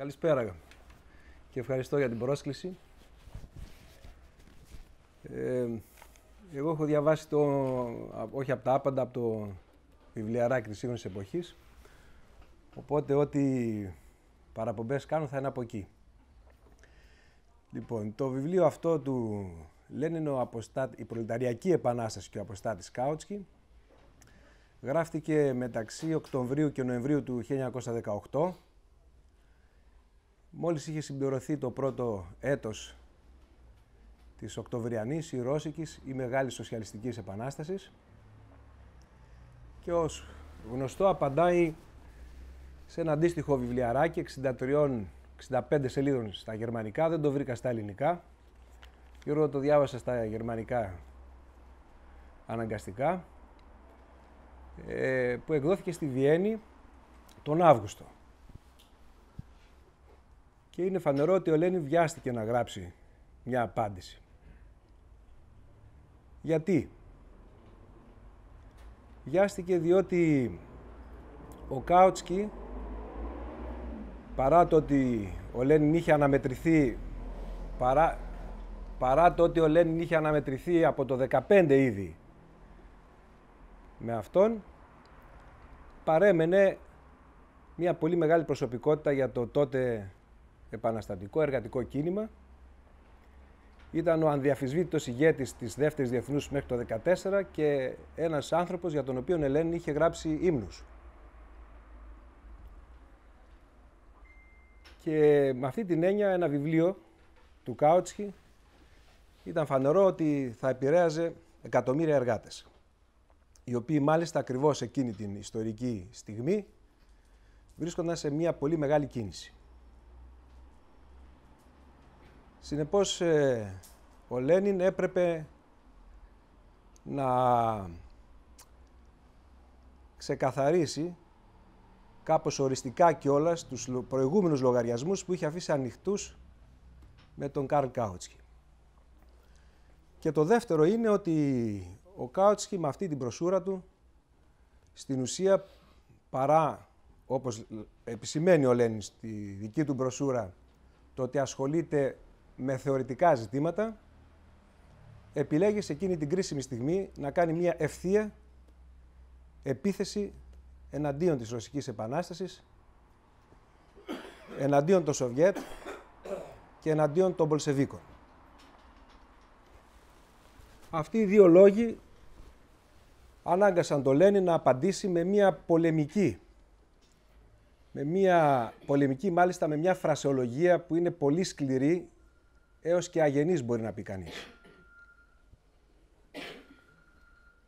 Καλησπέρα και ευχαριστώ για την πρόσκληση. Ε, εγώ έχω διαβάσει το, όχι από τα άπαντα, από το βιβλιαράκι της σύγχρονης εποχής, οπότε ό,τι παραπομπές κάνω θα είναι από εκεί. Λοιπόν, το βιβλίο αυτό του λένε ο η Προλεταριακή Επανάσταση και ο Αποστάτης Κάουτσκι, γράφτηκε μεταξύ Οκτωβρίου και Νοεμβρίου του 1918, Μόλις είχε συμπληρωθεί το πρώτο έτος της Οκτωβριανής, η Ρώσικης ή Μεγάλης Σοσιαλιστικής Επανάστασης και ως γνωστό απαντάει σε ένα αντίστοιχο βιβλιαράκι 63-65 σελίδων στα γερμανικά, δεν το βρήκα στα ελληνικά. Και εγώ το διάβασα στα γερμανικά αναγκαστικά, ε, που εκδόθηκε στη Βιέννη τον Αύγουστο. Και είναι φανερό ότι ο Λένι βιάστηκε να γράψει μια απάντηση. Γιατί. Βιάστηκε διότι ο Κάουτσκι, παρά το ότι ο Λένιν είχε αναμετρηθεί, παρά, παρά το ότι ο Λένιν είχε αναμετρηθεί από το 15 ήδη με αυτόν, παρέμενε μια πολύ μεγάλη προσωπικότητα για το τότε επαναστατικό εργατικό κίνημα. Ήταν ο ανδιαφυσβήτητος ηγέτης της δεύτερης διεθνούς μέχρι το 14 και ένας άνθρωπος για τον οποίο Ελένη είχε γράψει ύμνους. Και με αυτή την έννοια ένα βιβλίο του Κάουτσχη ήταν φανερό ότι θα επηρέαζε εκατομμύρια εργάτες, οι οποίοι μάλιστα ακριβώς εκείνη την ιστορική στιγμή βρίσκονταν σε μια πολύ μεγάλη κίνηση. Συνεπώς, ε, ο Λένιν έπρεπε να ξεκαθαρίσει κάπως οριστικά κιόλας τους προηγούμενους λογαριασμούς που είχε αφήσει ανοιχτούς με τον Καρλ Κάουτσκι. Και το δεύτερο είναι ότι ο Κάουτσκι με αυτή την προσούρα του στην ουσία παρά όπως επισημαίνει ο Λένιν στη δική του προσούρα, το ότι ασχολείται με θεωρητικά ζητήματα, επιλέγεις σε εκείνη την κρίσιμη στιγμή να κάνει μια ευθεία επίθεση εναντίον της Ρωσικής Επανάστασης, εναντίον των Σοβιέτ και εναντίον των Πολσεβίκων. Αυτοί οι δύο λόγοι ανάγκασαν τον Λένι να απαντήσει με μια πολεμική, με μια πολεμική μάλιστα με μια φρασεολογία που είναι πολύ σκληρή έως και αγενής μπορεί να πει κανείς.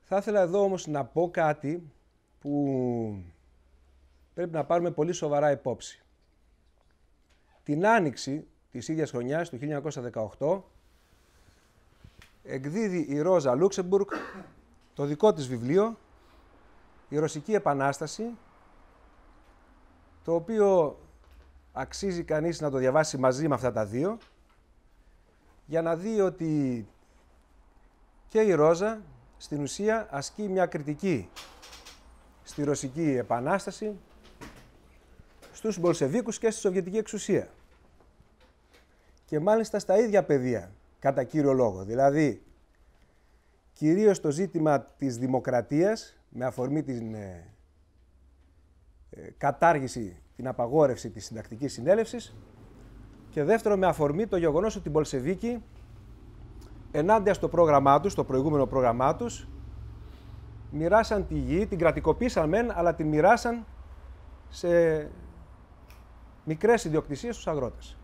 Θα ήθελα εδώ όμως να πω κάτι που πρέπει να πάρουμε πολύ σοβαρά υπόψη. Την Άνοιξη της ίδιας χρονιάς, του 1918, εκδίδει η Ρόζα Λούξεμπουργκ το δικό της βιβλίο «Η Ρωσική Επανάσταση», το οποίο αξίζει κανείς να το διαβάσει μαζί με αυτά τα δύο, για να δει ότι και η Ρόζα στην ουσία ασκεί μια κριτική στη Ρωσική Επανάσταση, στους Μπολσεβίκους και στη Σοβιετική Εξουσία. Και μάλιστα στα ίδια πεδία, κατά κύριο λόγο. Δηλαδή, κυρίως το ζήτημα της δημοκρατίας, με αφορμή την ε, ε, κατάργηση, την απαγόρευση της συντακτικής συνέλευσης, και δεύτερο με αφορμή το γεγονός ότι οι Μπολσεβίκοι ενάντια στο πρόγραμμά τους, στο προηγούμενο πρόγραμμά τους, μοιράσαν τη γη, την κρατικοποίησαν μεν, αλλά την μοιράσαν σε μικρές ιδιοκτησίες στους αγρότες.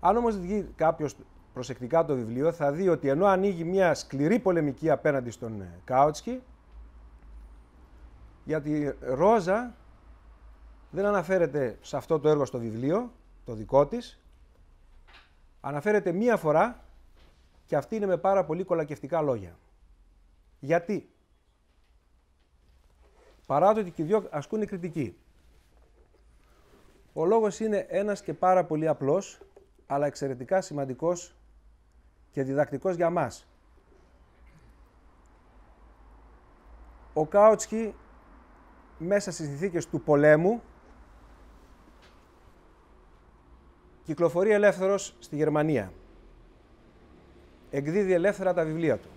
Αν όμως δει κάποιος προσεκτικά το βιβλίο, θα δει ότι ενώ ανοίγει μια σκληρή πολεμική απέναντι στον Κάουτσκι, για τη Ρόζα δεν αναφέρεται σε αυτό το έργο στο βιβλίο, το δικό της. Αναφέρεται μία φορά και αυτή είναι με πάρα πολύ κολακευτικά λόγια. Γιατί. Παρά το ότι και οι δυο ασκούν κριτική. Ο λόγος είναι ένας και πάρα πολύ απλός, αλλά εξαιρετικά σημαντικός και διδακτικός για μας. Ο Κάουτσκι μέσα στις συνθήκες του πολέμου κυκλοφορεί ελεύθερος στη Γερμανία. Εκδίδει ελεύθερα τα βιβλία του.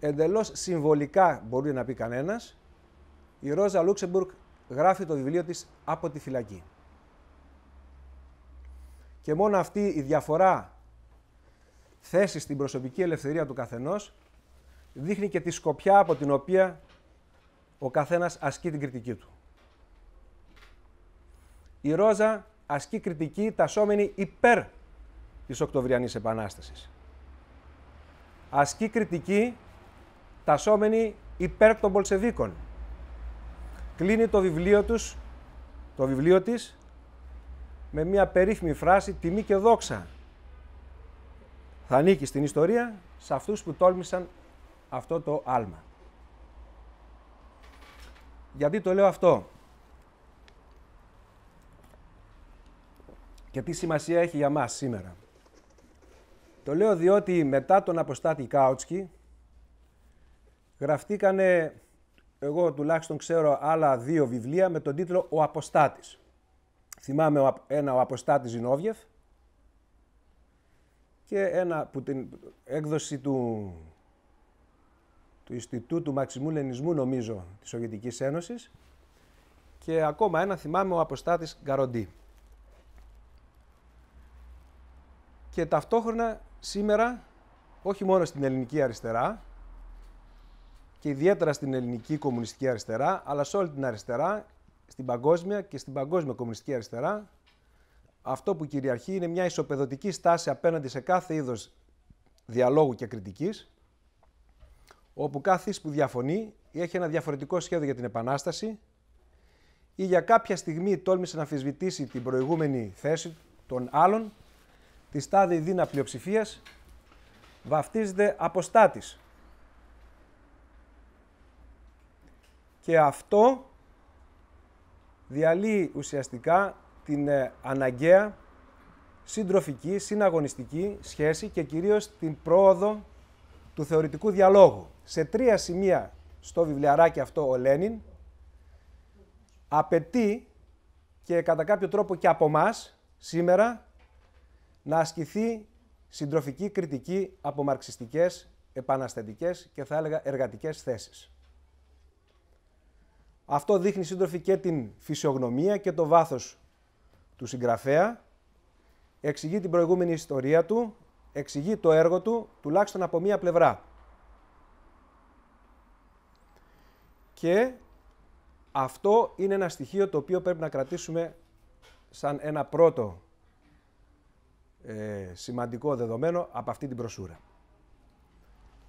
Εντελώς συμβολικά μπορεί να πει κανένας, η Ρόζα Λούξεμπουργκ γράφει το βιβλίο της από τη φυλακή. Και μόνο αυτή η διαφορά θέση στην προσωπική ελευθερία του καθενός δείχνει και τη σκοπιά από την οποία ο καθένας ασκεί την κριτική του η Ρόζα ασκεί κριτική τασόμενη υπέρ της Οκτωβριανής Επανάστασης. Ασκεί κριτική τασόμενη υπέρ των Πολσεβίκων. Κλείνει το βιβλίο, τους, το βιβλίο της με μια περίφημη φράση «Τιμή και δόξα». Θα ανήκει στην ιστορία σε αυτούς που τόλμησαν αυτό το άλμα. Γιατί το λέω αυτό. και τι σημασία έχει για μας σήμερα. Το λέω διότι μετά τον αποστάτη Κάουτσκι γραφτήκανε, εγώ τουλάχιστον ξέρω, άλλα δύο βιβλία με τον τίτλο «Ο Αποστάτης». Θυμάμαι ένα «Ο Αποστάτης Ζινόβιεφ» και ένα που την έκδοση του, του Ινστιτούτου Μαξιμού Λενισμού, νομίζω, της Σοβιετικής Ένωσης και ακόμα ένα θυμάμαι «Ο Αποστάτης Γκαροντή». και ταυτόχρονα σήμερα όχι μόνο στην ελληνική αριστερά και ιδιαίτερα στην ελληνική κομμουνιστική αριστερά, αλλά σε όλη την αριστερά, στην παγκόσμια και στην παγκόσμια κομμουνιστική αριστερά, αυτό που κυριαρχεί είναι μια ισοπεδωτική στάση απέναντι σε κάθε είδος διαλόγου και κριτικής, όπου κάθε που διαφωνεί έχει ένα διαφορετικό σχέδιο για την Επανάσταση ή για κάποια στιγμή τόλμησε να αμφισβητήσει την προηγούμενη θέση των άλλων τη στάδη δίνα πλειοψηφίας βαφτίζεται αποστάτης. Και αυτό διαλύει ουσιαστικά την ε, αναγκαία συντροφική, συναγωνιστική σχέση και κυρίως την πρόοδο του θεωρητικού διαλόγου. Σε τρία σημεία στο βιβλιαράκι αυτό ο Λένιν απαιτεί και κατά κάποιο τρόπο και από μας σήμερα να ασκηθεί συντροφική κριτική από μαρξιστικές, επαναστατικές και θα έλεγα εργατικές θέσεις. Αυτό δείχνει σύντροφη και την φυσιογνωμία και το βάθος του συγγραφέα, εξηγεί την προηγούμενη ιστορία του, εξηγεί το έργο του, τουλάχιστον από μία πλευρά. Και αυτό είναι ένα στοιχείο το οποίο πρέπει να κρατήσουμε σαν ένα πρώτο ε, σημαντικό δεδομένο από αυτή την προσούρα.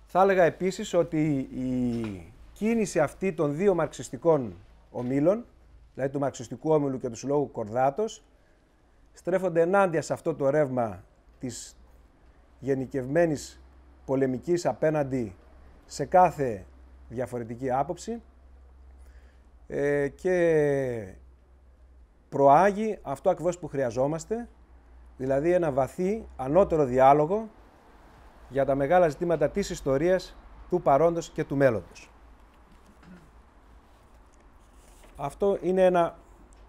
Θα έλεγα επίσης ότι η κίνηση αυτή των δύο μαρξιστικών ομίλων, δηλαδή του μαρξιστικού όμιλου και του συλλόγου Κορδάτος, στρέφονται ενάντια σε αυτό το ρεύμα της γενικευμένης πολεμικής απέναντι σε κάθε διαφορετική άποψη ε, και προάγει αυτό ακριβώς που χρειαζόμαστε, δηλαδή ένα βαθύ, ανώτερο διάλογο για τα μεγάλα ζητήματα της ιστορίας, του παρόντος και του μέλλοντος. Αυτό είναι ένα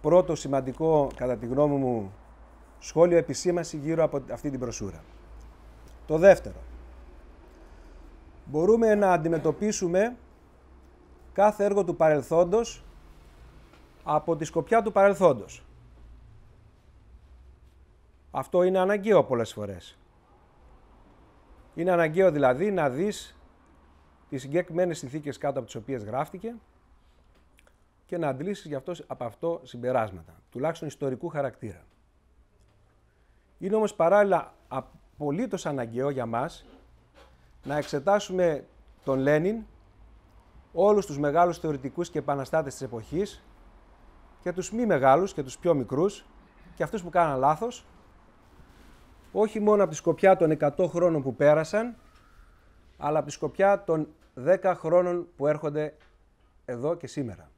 πρώτο σημαντικό, κατά τη γνώμη μου, σχόλιο επισήμαση γύρω από αυτή την προσούρα. Το δεύτερο. Μπορούμε να αντιμετωπίσουμε κάθε έργο του παρελθόντος από τη σκοπιά του παρελθόντος. Αυτό είναι αναγκαίο πολλές φορές. Είναι αναγκαίο δηλαδή να δεις τις συγκεκριμένες συνθήκες κάτω από τις οποίες γράφτηκε και να αντλήσεις γι αυτός, από αυτό συμπεράσματα, τουλάχιστον ιστορικού χαρακτήρα. Είναι όμως παράλληλα απολύτως αναγκαίο για μας να εξετάσουμε τον Λένιν, όλους τους μεγάλους θεωρητικούς και επαναστάτες της εποχής και τους μη μεγάλους και τους πιο μικρούς και αυτούς που κάναν λάθος όχι μόνο από τη σκοπιά των 100 χρόνων που πέρασαν, αλλά από τη σκοπιά των 10 χρόνων που έρχονται εδώ και σήμερα.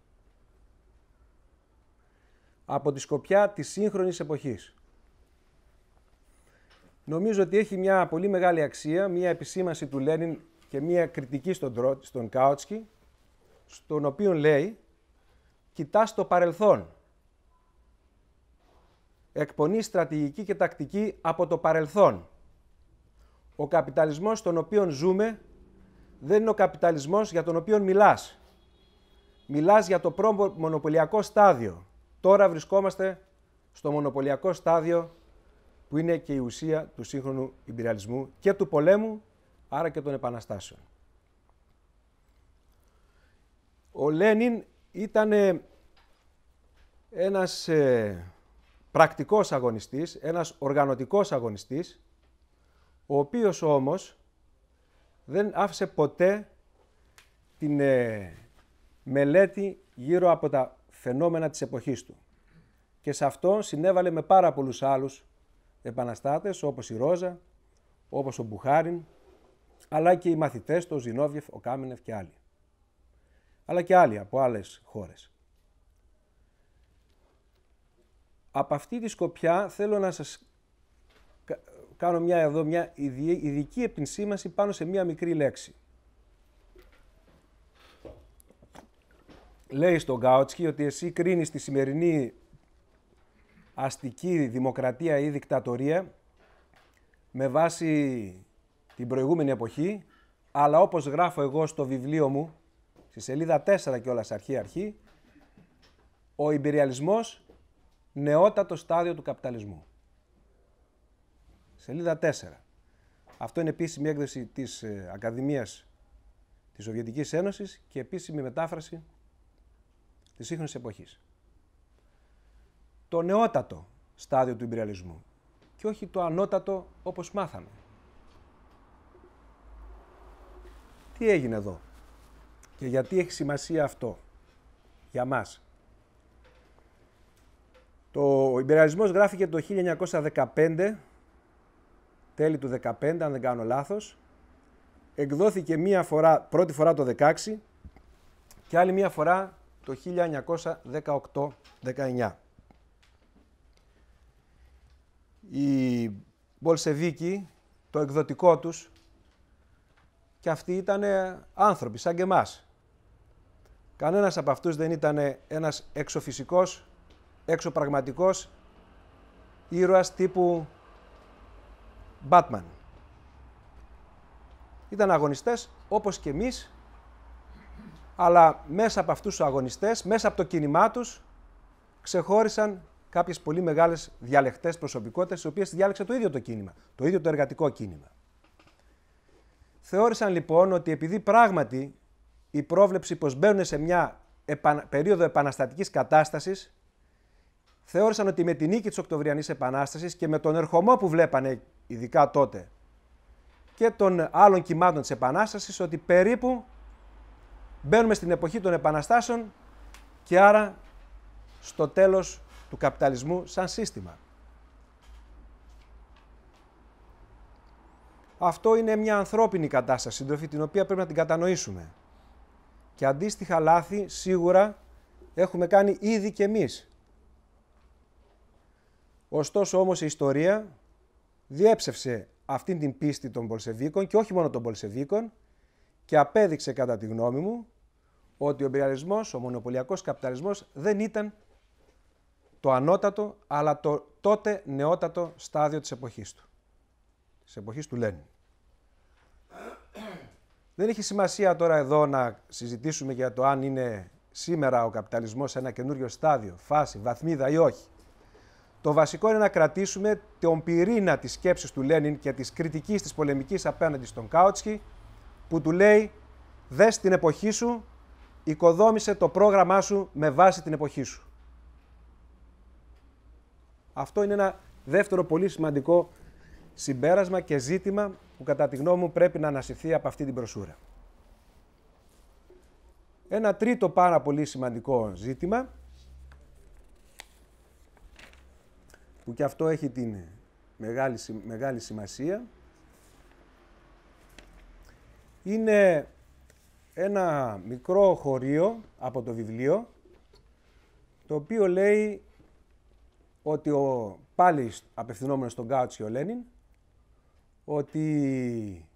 Από τη σκοπιά της σύγχρονης εποχής. Νομίζω ότι έχει μια πολύ μεγάλη αξία, μια επισήμαση του Λένιν και μια κριτική στον, στον Κάουτσκι, στον οποίο λέει «Κοιτάς το παρελθόν, εκπονεί στρατηγική και τακτική από το παρελθόν. Ο καπιταλισμός στον οποίο ζούμε δεν είναι ο καπιταλισμός για τον οποίο μιλάς. Μιλάς για το πρώτο μονοπωλιακο στάδιο. Τώρα βρισκόμαστε στο μονοπωλιακό στάδιο που είναι και η ουσία του σύγχρονου υπηρεαλισμού και του πολέμου, άρα και των επαναστάσεων. Ο Λένιν ήταν ένας ε, πρακτικός αγωνιστής, ένας οργανωτικός αγωνιστής, ο οποίος όμως δεν άφησε ποτέ την ε, μελέτη γύρω από τα φαινόμενα της εποχής του. Και σε αυτό συνέβαλε με πάρα πολλούς άλλους επαναστάτες, όπως η Ρόζα, όπως ο Μπουχάριν, αλλά και οι μαθητές του, ο Ζινόβιεφ, ο Κάμινεφ και άλλοι. Αλλά και άλλοι από άλλες χώρες. Από αυτή τη σκοπιά θέλω να σας κάνω μια εδώ μια ειδική επισήμαση πάνω σε μια μικρή λέξη. Λέει στον Γκάουτσκι ότι εσύ κρίνεις τη σημερινή αστική δημοκρατία ή δικτατορία με βάση την προηγούμενη εποχή, αλλά όπως γράφω εγώ στο βιβλίο μου, στη σελίδα 4 σε αρχη αρχή-αρχή, ο υπεριαλισμός νεότατο στάδιο του καπιταλισμού. Σελίδα 4. Αυτό είναι επίσημη έκδοση της ε, Ακαδημίας της Σοβιετικής Ένωσης και επίσημη μετάφραση της σύγχρονης εποχής. Το νεότατο στάδιο του υπεριαλισμού και όχι το ανώτατο όπως μάθαμε. Τι έγινε εδώ και γιατί έχει σημασία αυτό για μας. Το υπεραλισμός γράφηκε το 1915, τέλη του 15 αν δεν κάνω λάθος. Εκδόθηκε μία φορά, πρώτη φορά το 16 και άλλη μία φορά το 1918-19. Οι Μπολσεβίκοι, το εκδοτικό τους, και αυτοί ήταν άνθρωποι σαν και εμάς. Κανένας από αυτούς δεν ήταν ένας εξωφυσικός, έξω πραγματικός ήρωας τύπου Batman. Ήταν αγωνιστές όπως και εμείς, αλλά μέσα από αυτούς τους αγωνιστές, μέσα από το κίνημά τους, ξεχώρισαν κάποιες πολύ μεγάλες διαλεκτές προσωπικότητες, οι οποίες διάλεξαν το ίδιο το κίνημα, το ίδιο το εργατικό κίνημα. Θεώρησαν λοιπόν ότι επειδή πράγματι η πρόβλεψη πως μπαίνουν σε μια περίοδο επαναστατικής κατάστασης θεώρησαν ότι με την νίκη της Οκτωβριανής Επανάστασης και με τον ερχομό που βλέπανε ειδικά τότε και των άλλων κυμάτων της Επανάστασης ότι περίπου μπαίνουμε στην εποχή των Επαναστάσεων και άρα στο τέλος του καπιταλισμού σαν σύστημα. Αυτό είναι μια ανθρώπινη κατάσταση, συντροφή, την οποία πρέπει να την κατανοήσουμε. Και αντίστοιχα λάθη σίγουρα έχουμε κάνει ήδη και εμείς Ωστόσο όμως η ιστορία διέψευσε αυτήν την πίστη των Πολσεβίκων και όχι μόνο των Πολσεβίκων και απέδειξε κατά τη γνώμη μου ότι ο εμπειριαλισμός, ο μονοπωλιακός καπιταλισμός δεν ήταν το ανώτατο αλλά το τότε νεότατο στάδιο της εποχής του, της εποχής του Λένιν. Δεν έχει σημασία τώρα εδώ να συζητήσουμε για το αν είναι σήμερα ο καπιταλισμός σε ένα καινούριο στάδιο, φάση, βαθμίδα ή όχι. Το βασικό είναι να κρατήσουμε τον πυρήνα της σκέψης του Λένιν και της κριτικής της πολεμικής απέναντι στον Κάουτσκι, που του λέει: Δες την εποχή σου, οικοδόμησε το πρόγραμμά σου με βάση την εποχή σου. Αυτό είναι ένα δεύτερο πολύ σημαντικό συμπέρασμα και ζήτημα που κατά τη γνώμη μου πρέπει να ανασυρθεί από αυτή την προσούρα. Ένα τρίτο πάρα πολύ σημαντικό ζήτημα που και αυτό έχει την μεγάλη, μεγάλη σημασία, είναι ένα μικρό χωρίο από το βιβλίο, το οποίο λέει ότι ο, πάλι απευθυνόμενος στον και ο Λένιν, ότι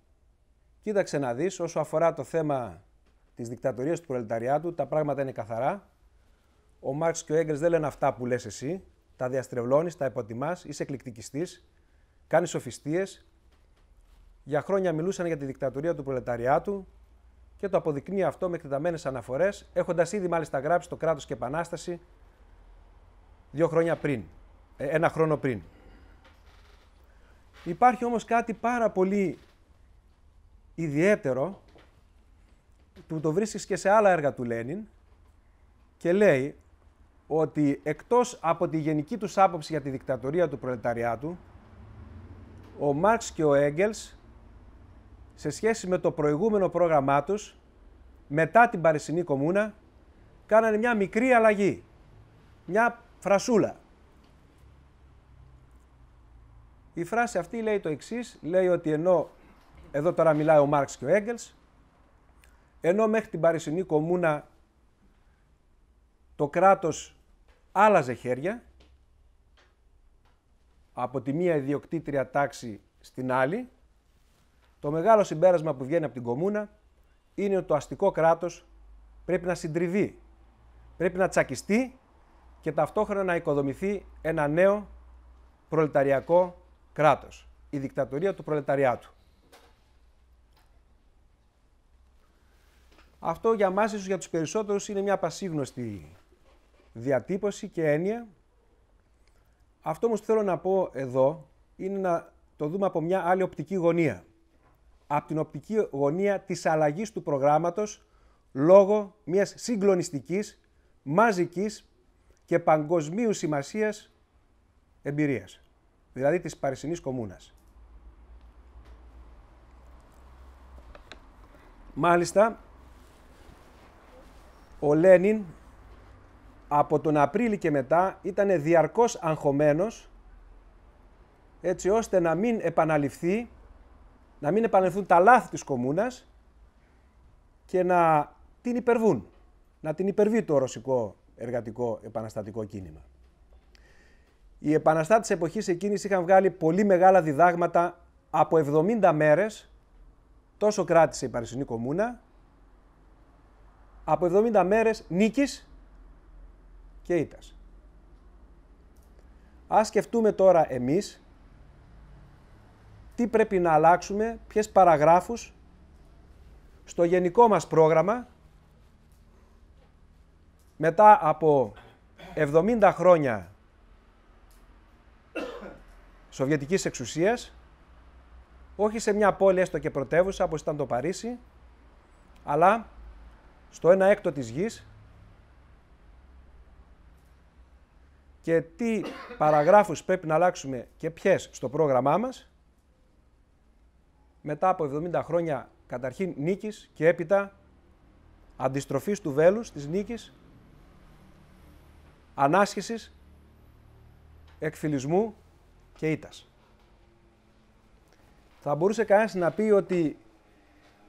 κοίταξε να δεις όσο αφορά το θέμα της δικτατορίας του προλεταριάτου, τα πράγματα είναι καθαρά. Ο Μάρξ και ο Έγκρες δεν λένε αυτά που λες εσύ, τα διαστρεβλώνεις, τα υποτιμάς, είσαι εκλεκτικιστή, κάνεις σοφιστίες. Για χρόνια μιλούσαν για τη δικτατορία του προλεταριάτου και το αποδεικνύει αυτό με εκτεταμένες αναφορές, έχοντας ήδη μάλιστα γράψει το κράτος και επανάσταση δύο χρόνια πριν, ε, ένα χρόνο πριν. Υπάρχει όμως κάτι πάρα πολύ ιδιαίτερο που το βρίσκεις και σε άλλα έργα του Λένιν και λέει ότι εκτός από τη γενική τους άποψη για τη δικτατορία του προλεταριάτου, ο Μάρξ και ο Έγγελς, σε σχέση με το προηγούμενο πρόγραμμά τους, μετά την Παρισινή κομμούνα, κάνανε μια μικρή αλλαγή, μια φρασούλα. Η φράση αυτή λέει το εξής, λέει ότι ενώ, εδώ τώρα μιλάει ο Μάρξ και ο Έγγελς, ενώ μέχρι την Παρισινή Κομμούνα το κράτος άλλαζε χέρια από τη μία ιδιοκτήτρια τάξη στην άλλη, το μεγάλο συμπέρασμα που βγαίνει από την κομμούνα είναι ότι το αστικό κράτος πρέπει να συντριβεί, πρέπει να τσακιστεί και ταυτόχρονα να οικοδομηθεί ένα νέο προλεταριακό κράτος, η δικτατορία του προλεταριάτου. Αυτό για μας ίσως για τους περισσότερους είναι μια πασίγνωστη διατύπωση και έννοια. Αυτό όμως που θέλω να πω εδώ είναι να το δούμε από μια άλλη οπτική γωνία. Από την οπτική γωνία της αλλαγής του προγράμματος λόγω μιας συγκλονιστικής, μαζικής και παγκοσμίου σημασίας εμπειρίας. Δηλαδή της Παρισινής Κομμούνας. Μάλιστα, ο Λένιν από τον Απρίλιο και μετά ήταν διαρκώς αγχωμένος έτσι ώστε να μην επαναληφθεί, να μην επαναληφθούν τα λάθη της κομμούνας και να την υπερβούν, να την υπερβεί το ρωσικό εργατικό επαναστατικό κίνημα. Οι επαναστάτες εποχής εκείνης είχαν βγάλει πολύ μεγάλα διδάγματα από 70 μέρες, τόσο κράτησε η Παρισινή Κομμούνα, από 70 μέρες νίκης και ήτας. Ας σκεφτούμε τώρα εμείς τι πρέπει να αλλάξουμε, ποιες παραγράφους στο γενικό μας πρόγραμμα μετά από 70 χρόνια Σοβιετικής εξουσίας, όχι σε μια πόλη έστω και πρωτεύουσα όπως ήταν το Παρίσι, αλλά στο ένα έκτο της γης, και τι παραγράφους πρέπει να αλλάξουμε και ποιες στο πρόγραμμά μας. Μετά από 70 χρόνια καταρχήν νίκης και έπειτα αντιστροφής του βέλους της νίκης, ανάσχεσης, εκφυλισμού και ήτας. Θα μπορούσε κανένας να πει ότι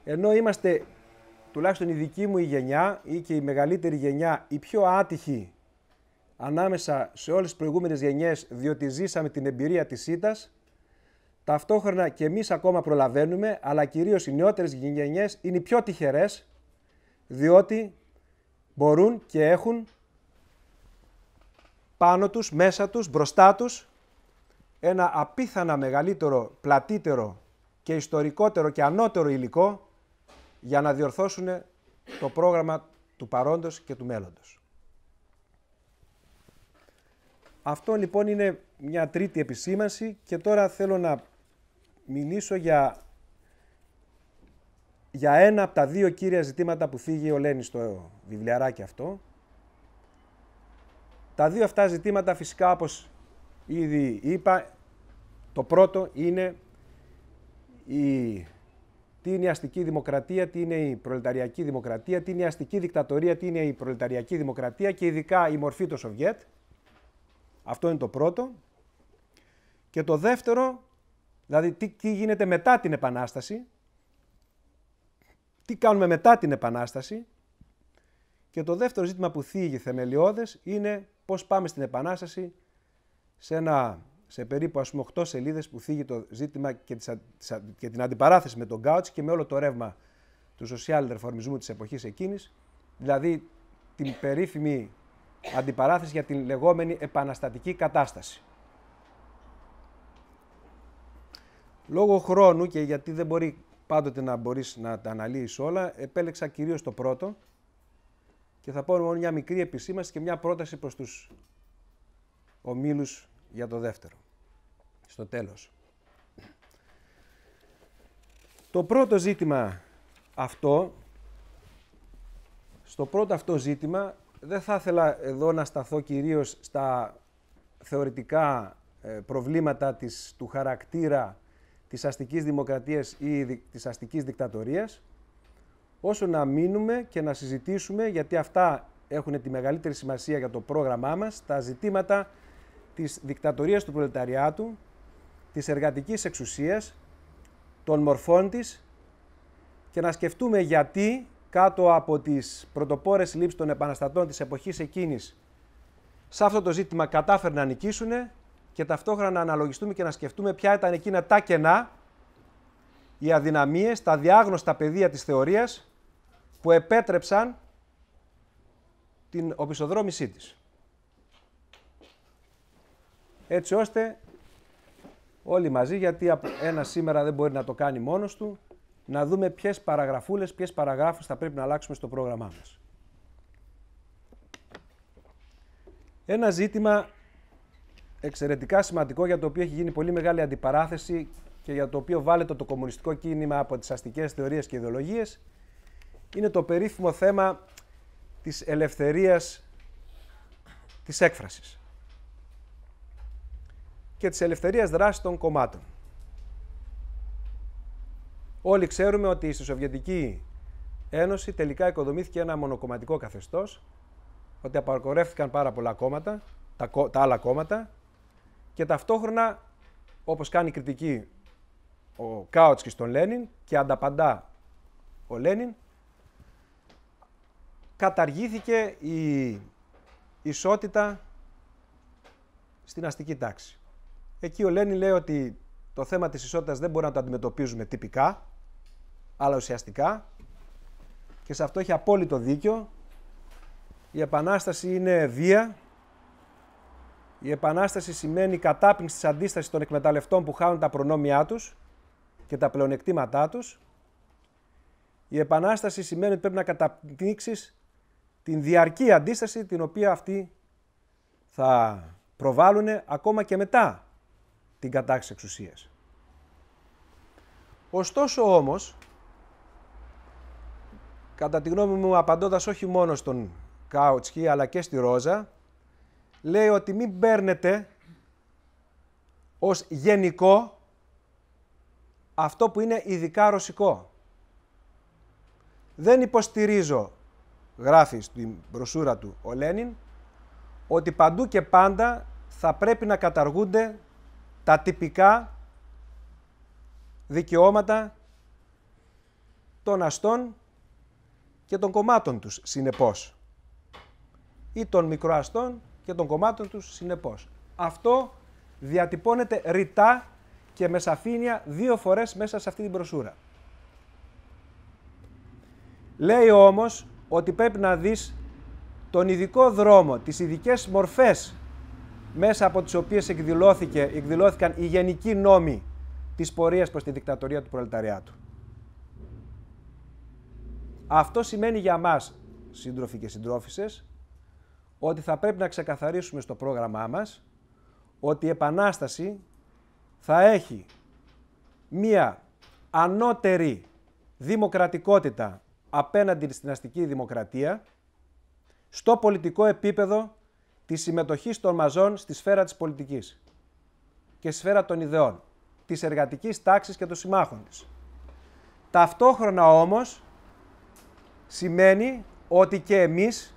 ενώ είμαστε τουλάχιστον η δική μου γενιά ή και η μεγαλύτερη γενιά η πιο άτυχη ανάμεσα σε όλες τις προηγούμενες γενιές διότι ζήσαμε την εμπειρία της ΣΥΤΑΣ. Ταυτόχρονα και εμείς ακόμα προλαβαίνουμε, αλλά κυρίως οι νεότερες γενιές είναι οι πιο τυχερές διότι μπορούν και έχουν πάνω τους, μέσα τους, μπροστά τους ένα απίθανα μεγαλύτερο, πλατύτερο και ιστορικότερο και ανώτερο υλικό για να διορθώσουν το πρόγραμμα του παρόντος και του μέλλοντος. Αυτό λοιπόν είναι μια τρίτη επισήμανση και τώρα θέλω να μιλήσω για, για ένα από τα δύο κύρια ζητήματα που θίγει ο Λένι στο βιβλιαράκι αυτό. Τα δύο αυτά ζητήματα φυσικά όπως ήδη είπα, το πρώτο είναι η... τι είναι η αστική δημοκρατία, τι είναι η προλεταριακή δημοκρατία, τι είναι η αστική δικτατορία, τι είναι η προλεταριακή δημοκρατία και ειδικά η μορφή του Σοβιέτ. Αυτό είναι το πρώτο. Και το δεύτερο, δηλαδή τι, γίνεται μετά την Επανάσταση, τι κάνουμε μετά την Επανάσταση. Και το δεύτερο ζήτημα που θίγει θεμελιώδες είναι πώς πάμε στην Επανάσταση σε, ένα, σε περίπου ας πούμε 8 σελίδες που θίγει το ζήτημα και, και την αντιπαράθεση με τον Γκάουτς και με όλο το ρεύμα του social reformισμού της εποχής εκείνης, δηλαδή την περίφημη αντιπαράθεση για την λεγόμενη επαναστατική κατάσταση. Λόγω χρόνου και γιατί δεν μπορεί πάντοτε να μπορείς να τα αναλύεις όλα, επέλεξα κυρίως το πρώτο και θα πω μόνο μια μικρή επισήμαση και μια πρόταση προς τους ομίλους για το δεύτερο, στο τέλος. Το πρώτο ζήτημα αυτό, στο πρώτο αυτό ζήτημα δεν θα ήθελα εδώ να σταθώ κυρίως στα θεωρητικά ε, προβλήματα της, του χαρακτήρα της αστικής δημοκρατίας ή της αστικής δικτατορίας, όσο να μείνουμε και να συζητήσουμε, γιατί αυτά έχουν τη μεγαλύτερη σημασία για το πρόγραμμά μας, τα ζητήματα της δικτατορίας του προλεταριάτου, της εργατικής εξουσίας, των μορφών της και να σκεφτούμε γιατί κάτω από τις πρωτοπόρες λήψεις των επαναστατών της εποχής εκείνης σε αυτό το ζήτημα κατάφερε να νικήσουν και ταυτόχρονα να αναλογιστούμε και να σκεφτούμε ποια ήταν εκείνα τα κενά, οι αδυναμίες, τα διάγνωστα πεδία της θεωρίας που επέτρεψαν την οπισθοδρόμησή της. Έτσι ώστε όλοι μαζί, γιατί ένας σήμερα δεν μπορεί να το κάνει μόνος του, να δούμε ποιες παραγραφούλες, ποιες παραγράφους, θα πρέπει να αλλάξουμε στο πρόγραμμά μας. Ένα ζήτημα εξαιρετικά σημαντικό για το οποίο έχει γίνει πολύ μεγάλη αντιπαράθεση και για το οποίο βάλετε το κομμουνιστικό κίνημα από τις αστικές θεωρίες και ιδεολογίες είναι το περίφημο θέμα της ελευθερίας της έκφρασης και της ελευθερίας δράσης των κομμάτων. Όλοι ξέρουμε ότι στη Σοβιετική Ένωση τελικά οικοδομήθηκε ένα μονοκομματικό καθεστώς, ότι απαρκορεύτηκαν πάρα πολλά κόμματα, τα, άλλα κόμματα, και ταυτόχρονα, όπως κάνει κριτική ο Κάουτσκι στον Λένιν και ανταπαντά ο Λένιν, καταργήθηκε η ισότητα στην αστική τάξη. Εκεί ο Λένιν λέει ότι το θέμα της ισότητας δεν μπορεί να το αντιμετωπίζουμε τυπικά, αλλά ουσιαστικά. Και σε αυτό έχει απόλυτο δίκιο. Η Επανάσταση είναι βία. Η Επανάσταση σημαίνει κατάπνιξη της αντίστασης των εκμεταλλευτών που χάνουν τα προνόμια τους και τα πλεονεκτήματά τους. Η Επανάσταση σημαίνει ότι πρέπει να καταπνίξεις την διαρκή αντίσταση την οποία αυτοί θα προβάλλουν ακόμα και μετά την κατάξη εξουσίας. Ωστόσο όμως, κατά τη γνώμη μου απαντώντας όχι μόνο στον Κάουτσκι αλλά και στη Ρόζα, λέει ότι μην παίρνετε ως γενικό αυτό που είναι ειδικά ρωσικό. Δεν υποστηρίζω, γράφει στην μπροσούρα του ο Λένιν, ότι παντού και πάντα θα πρέπει να καταργούνται τα τυπικά δικαιώματα των αστών και των κομμάτων τους συνεπώς. Ή των μικροαστών και των κομμάτων τους συνεπώς. Αυτό διατυπώνεται ρητά και με σαφήνεια δύο φορές μέσα σε αυτή την προσούρα. Λέει όμως ότι πρέπει να δεις τον ειδικό δρόμο, τις ειδικές μορφές μέσα από τις οποίες εκδηλώθηκε, εκδηλώθηκαν οι γενικοί νόμοι της πορείας προς τη δικτατορία του προλεταριάτου. Αυτό σημαίνει για μας, σύντροφοι και συντρόφισσες, ότι θα πρέπει να ξεκαθαρίσουμε στο πρόγραμμά μας ότι η Επανάσταση θα έχει μία ανώτερη δημοκρατικότητα απέναντι στην αστική δημοκρατία στο πολιτικό επίπεδο της συμμετοχής των μαζών στη σφαίρα της πολιτικής και σφαίρα των ιδεών, της εργατικής τάξης και των συμμάχων της. Ταυτόχρονα όμως σημαίνει ότι και εμείς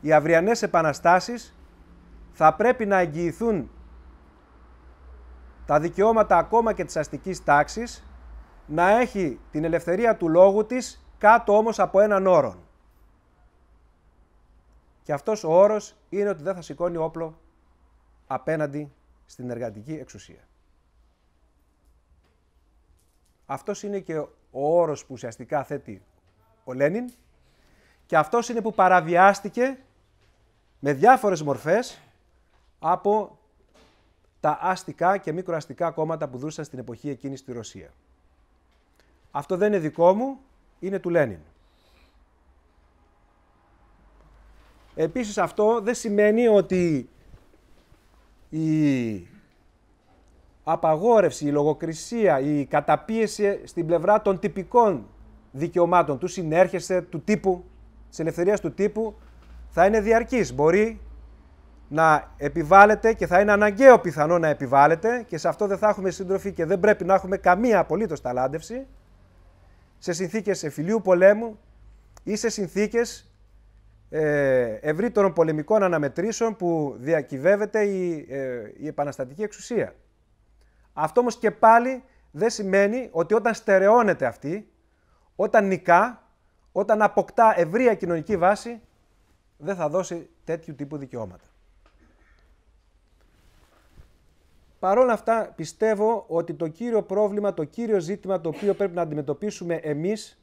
οι αυριανές επαναστάσεις θα πρέπει να εγγυηθούν τα δικαιώματα ακόμα και της αστικής τάξης, να έχει την ελευθερία του λόγου της κάτω όμως από έναν όρο. Και αυτός ο όρος είναι ότι δεν θα σηκώνει όπλο απέναντι στην εργατική εξουσία. Αυτός είναι και ο όρος που ουσιαστικά θέτει ο Λένιν, και αυτός είναι που παραβιάστηκε με διάφορες μορφές από τα αστικά και μικροαστικά κόμματα που δούσαν στην εποχή εκείνης στη Ρωσία. Αυτό δεν είναι δικό μου, είναι του Λένιν. Επίσης αυτό δεν σημαίνει ότι η απαγόρευση, η λογοκρισία, η καταπίεση στην πλευρά των τυπικών δικαιωμάτων, του συνέρχεσαι, του τύπου, της ελευθερίας του τύπου, θα είναι διαρκής. Μπορεί να επιβάλλεται και θα είναι αναγκαίο πιθανό να επιβάλλεται και σε αυτό δεν θα έχουμε σύντροφοι και δεν πρέπει να έχουμε καμία απολύτως ταλάντευση σε συνθήκες εφηλίου πολέμου ή σε συνθήκες ε, ευρύτερων πολεμικών αναμετρήσεων που διακυβεύεται η, ε, η επαναστατική εξουσία. Αυτό όμως και πάλι δεν σημαίνει ότι όταν στερεώνεται αυτή όταν νικά, όταν αποκτά ευρεία κοινωνική βάση, δεν θα δώσει τέτοιου τύπου δικαιώματα. Παρόλα αυτά, πιστεύω ότι το κύριο πρόβλημα, το κύριο ζήτημα το οποίο πρέπει να αντιμετωπίσουμε εμείς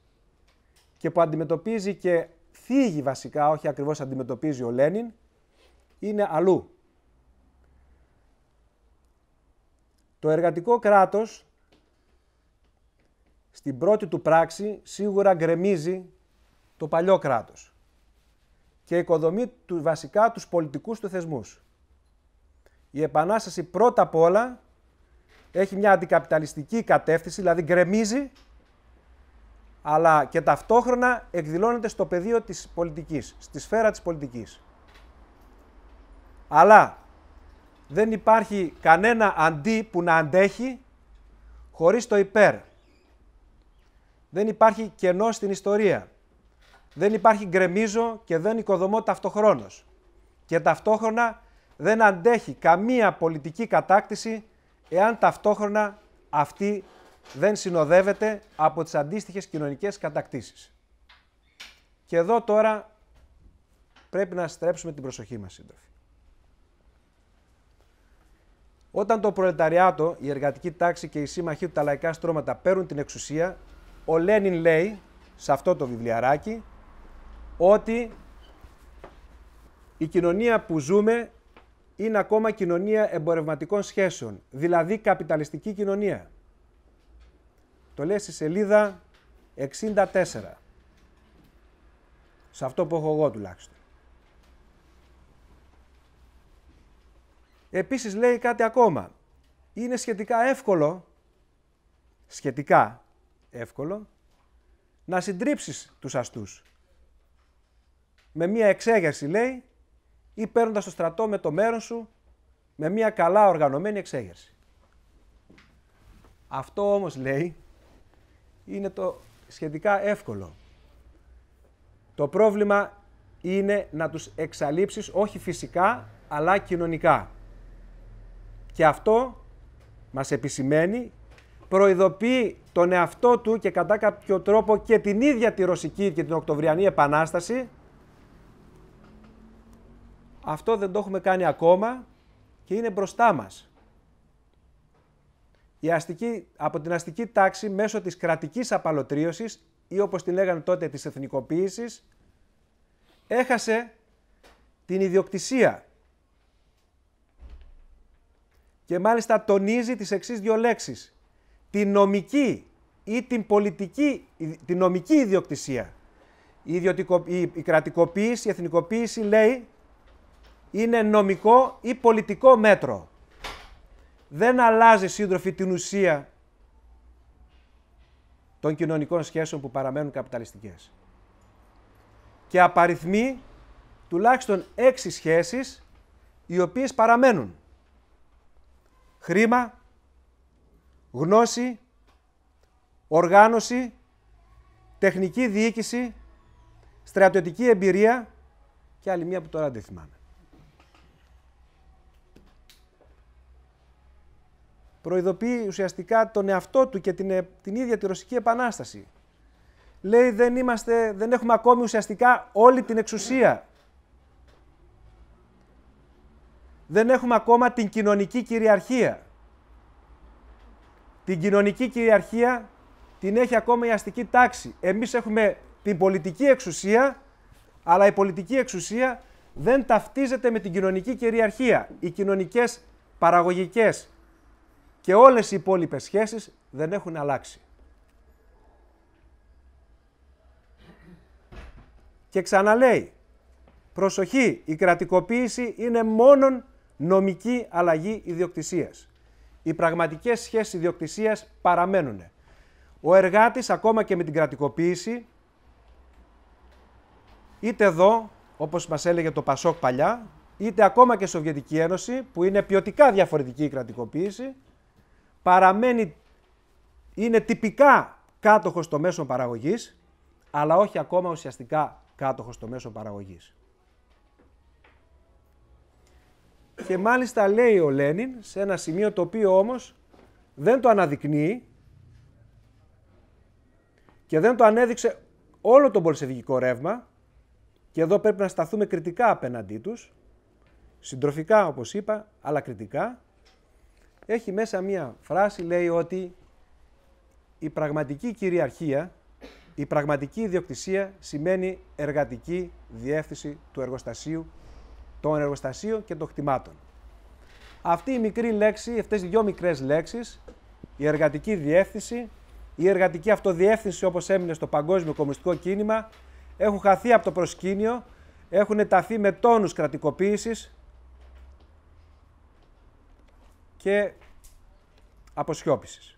και που αντιμετωπίζει και θίγει βασικά, όχι ακριβώς αντιμετωπίζει ο Λένιν, είναι αλλού. Το εργατικό κράτος στην πρώτη του πράξη σίγουρα γκρεμίζει το παλιό κράτος και οικοδομεί του, βασικά τους πολιτικούς του θεσμούς. Η Επανάσταση πρώτα απ' όλα έχει μια αντικαπιταλιστική κατεύθυνση, δηλαδή γκρεμίζει, αλλά και ταυτόχρονα εκδηλώνεται στο πεδίο της πολιτικής, στη σφαίρα της πολιτικής. Αλλά δεν υπάρχει κανένα αντί που να αντέχει χωρίς το υπέρ. Δεν υπάρχει κενό στην ιστορία. Δεν υπάρχει γκρεμίζω και δεν οικοδομώ ταυτοχρόνως. Και ταυτόχρονα δεν αντέχει καμία πολιτική κατάκτηση εάν ταυτόχρονα αυτή δεν συνοδεύεται από τις αντίστοιχες κοινωνικές κατακτήσεις. Και εδώ τώρα πρέπει να στρέψουμε την προσοχή μας, σύντροφοι. Όταν το προλεταριάτο, η εργατική τάξη και οι σύμμαχοί του τα λαϊκά στρώματα παίρνουν την εξουσία, ο Λένιν λέει σε αυτό το βιβλιαράκι ότι η κοινωνία που ζούμε είναι ακόμα κοινωνία εμπορευματικών σχέσεων, δηλαδή καπιταλιστική κοινωνία. Το λέει στη σελίδα 64. Σε αυτό που έχω εγώ τουλάχιστον. Επίσης λέει κάτι ακόμα. Είναι σχετικά εύκολο, σχετικά, εύκολο, να συντρίψεις τους αστούς. Με μία εξέγερση λέει ή παίρνοντας το στρατό με το μέρος σου με μία καλά οργανωμένη εξέγερση. Αυτό όμως λέει είναι το σχετικά εύκολο. Το πρόβλημα είναι να τους εξαλείψεις όχι φυσικά αλλά κοινωνικά. Και αυτό μας επισημαίνει προειδοποιεί τον εαυτό του και κατά κάποιο τρόπο και την ίδια τη Ρωσική και την Οκτωβριανή Επανάσταση. Αυτό δεν το έχουμε κάνει ακόμα και είναι μπροστά μας. Η αστική, από την αστική τάξη μέσω της κρατικής απαλωτρίωσης ή όπως τη λέγανε τότε της εθνικοποίησης έχασε την ιδιοκτησία και μάλιστα τονίζει τις εξής δύο λέξεις την νομική ή την πολιτική, την νομική ιδιοκτησία. Η, η, κρατικοποίηση, η εθνικοποίηση λέει είναι νομικό ή πολιτικό μέτρο. Δεν αλλάζει σύντροφοι την ουσία των κοινωνικών σχέσεων που παραμένουν καπιταλιστικές. Και απαριθμεί τουλάχιστον έξι σχέσεις οι οποίες παραμένουν. Χρήμα, γνώση, οργάνωση, τεχνική διοίκηση, στρατιωτική εμπειρία και άλλη μία που τώρα δεν θυμάμαι. Προειδοποιεί ουσιαστικά τον εαυτό του και την, ε, την ίδια τη Ρωσική Επανάσταση. Λέει δεν, είμαστε, δεν έχουμε ακόμη ουσιαστικά όλη την εξουσία. Δεν έχουμε ακόμα την κοινωνική κυριαρχία. Την κοινωνική κυριαρχία την έχει ακόμα η αστική τάξη. Εμείς έχουμε την πολιτική εξουσία, αλλά η πολιτική εξουσία δεν ταυτίζεται με την κοινωνική κυριαρχία. Οι κοινωνικές παραγωγικές και όλες οι υπόλοιπες σχέσεις δεν έχουν αλλάξει. Και ξαναλέει, προσοχή, η κρατικοποίηση είναι μόνον νομική αλλαγή ιδιοκτησίας οι πραγματικές σχέσεις ιδιοκτησίας παραμένουν. Ο εργάτης, ακόμα και με την κρατικοποίηση, είτε εδώ, όπως μας έλεγε το Πασόκ παλιά, είτε ακόμα και Σοβιετική Ένωση, που είναι ποιοτικά διαφορετική η κρατικοποίηση, παραμένει, είναι τυπικά κάτοχος των μέσων παραγωγής, αλλά όχι ακόμα ουσιαστικά κάτοχος των μέσων παραγωγής. Και μάλιστα λέει ο Λένιν σε ένα σημείο το οποίο όμως δεν το αναδεικνύει και δεν το ανέδειξε όλο το πολσεβικικό ρεύμα και εδώ πρέπει να σταθούμε κριτικά απέναντί τους, συντροφικά όπως είπα, αλλά κριτικά, έχει μέσα μία φράση, λέει ότι η πραγματική κυριαρχία, η πραγματική ιδιοκτησία σημαίνει εργατική διεύθυνση του εργοστασίου των εργοστασίων και των κτημάτων. Αυτή η μικρή λέξη, αυτές οι δυο μικρές λέξεις, η εργατική διεύθυνση, η εργατική αυτοδιεύθυνση όπως έμεινε στο παγκόσμιο κομμουνιστικό κίνημα, έχουν χαθεί από το προσκήνιο, έχουν ταθεί με τόνους κρατικοποίησης και αποσιώπησης.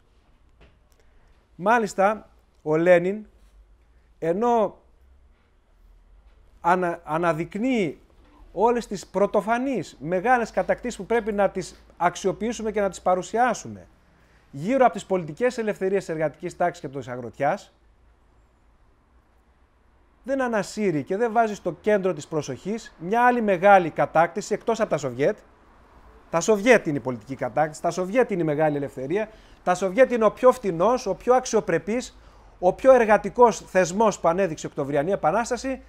Μάλιστα, ο Λένιν, ενώ αναδεικνύει όλες τις πρωτοφανείς μεγάλες κατακτήσεις που πρέπει να τις αξιοποιήσουμε και να τις παρουσιάσουμε γύρω από τις πολιτικές ελευθερίες της εργατικής τάξης και τη αγροτιάς, δεν ανασύρει και δεν βάζει στο κέντρο της προσοχής μια άλλη μεγάλη κατάκτηση εκτός από τα Σοβιέτ. Τα Σοβιέτ είναι η πολιτική κατάκτηση, τα Σοβιέτ είναι η μεγάλη ελευθερία, τα Σοβιέτ είναι ο πιο φτηνός, ο πιο αξιοπρεπής, ο πιο εργατικός θεσμός που ανέδειξε η Οκτωβριανή Επανάσταση